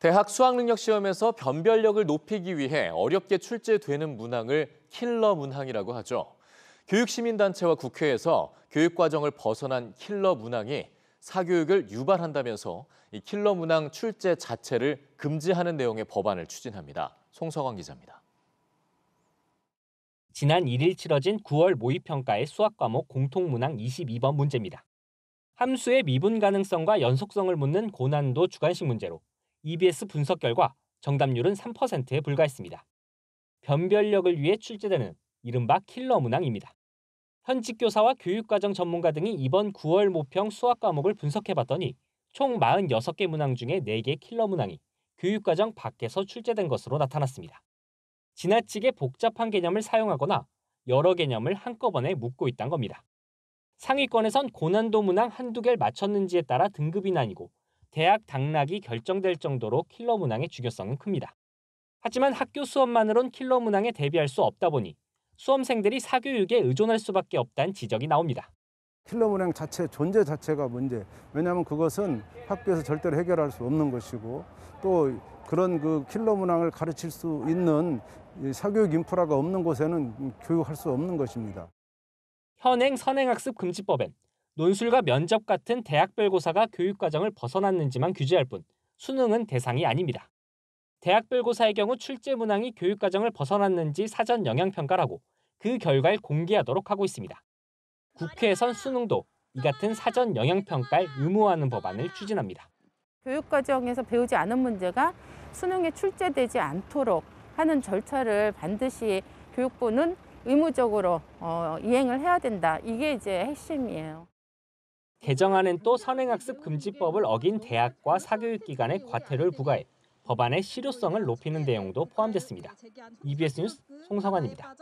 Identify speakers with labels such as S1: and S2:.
S1: 대학 수학능력 시험에서 변별력을 높이기 위해 어렵게 출제되는 문항을 킬러 문항이라고 하죠. 교육시민단체와 국회에서 교육과정을 벗어난 킬러 문항이 사교육을 유발한다면서 이 킬러 문항 출제 자체를 금지하는 내용의 법안을 추진합니다. 송성환 기자입니다.
S2: 지난 1일 치러진 9월 모의평가의 수학과목 공통문항 22번 문제입니다. 함수의 미분 가능성과 연속성을 묻는 고난도 주관식 문제로 EBS 분석 결과 정답률은 3%에 불과했습니다. 변별력을 위해 출제되는 이른바 킬러 문항입니다. 현직 교사와 교육과정 전문가 등이 이번 9월 모평 수학 과목을 분석해봤더니 총 46개 문항 중에 4개 킬러 문항이 교육과정 밖에서 출제된 것으로 나타났습니다. 지나치게 복잡한 개념을 사용하거나 여러 개념을 한꺼번에 묻고 있다는 겁니다. 상위권에선 고난도 문항 한두 개를 맞췄는지에 따라 등급이 나뉘고 대학 당락이 결정될 정도로 킬러 문항의 중요성은 큽니다. 하지만 학교 수업만으론 킬러 문항에 대비할 수 없다 보니 수험생들이 사교육에 의존할 수밖에 없다는 지적이 나옵니다.
S3: 킬러 문항 자체 존재 자체가 문제. 왜냐하면 그것은 학교에서 절대로 해결할 수 없는 것이고 또 그런 그 킬러 문항을 가르칠 수 있는 사교육 인프라가 없는 곳에는 교육할 수 없는 것입니다.
S2: 현행 선행학습 금지법엔 논술과 면접 같은 대학별 고사가 교육과정을 벗어났는지만 규제할 뿐 수능은 대상이 아닙니다. 대학별 고사의 경우 출제 문항이 교육과정을 벗어났는지 사전 영향평가라고 그 결과를 공개하도록 하고 있습니다. 국회에선 수능도 이 같은 사전 영향평가를 의무화하는 법안을 추진합니다.
S4: 교육과정에서 배우지 않은 문제가 수능에 출제되지 않도록 하는 절차를 반드시 교육부는 의무적으로 어, 이행을 해야 된다. 이게 이제 핵심이에요.
S2: 개정안은 또 선행학습 금지법을 어긴 대학과 사교육기관에 과태료를 부과해 법안의 실효성을 높이는 내용도 포함됐습니다. EBS 뉴스 송성환입니다.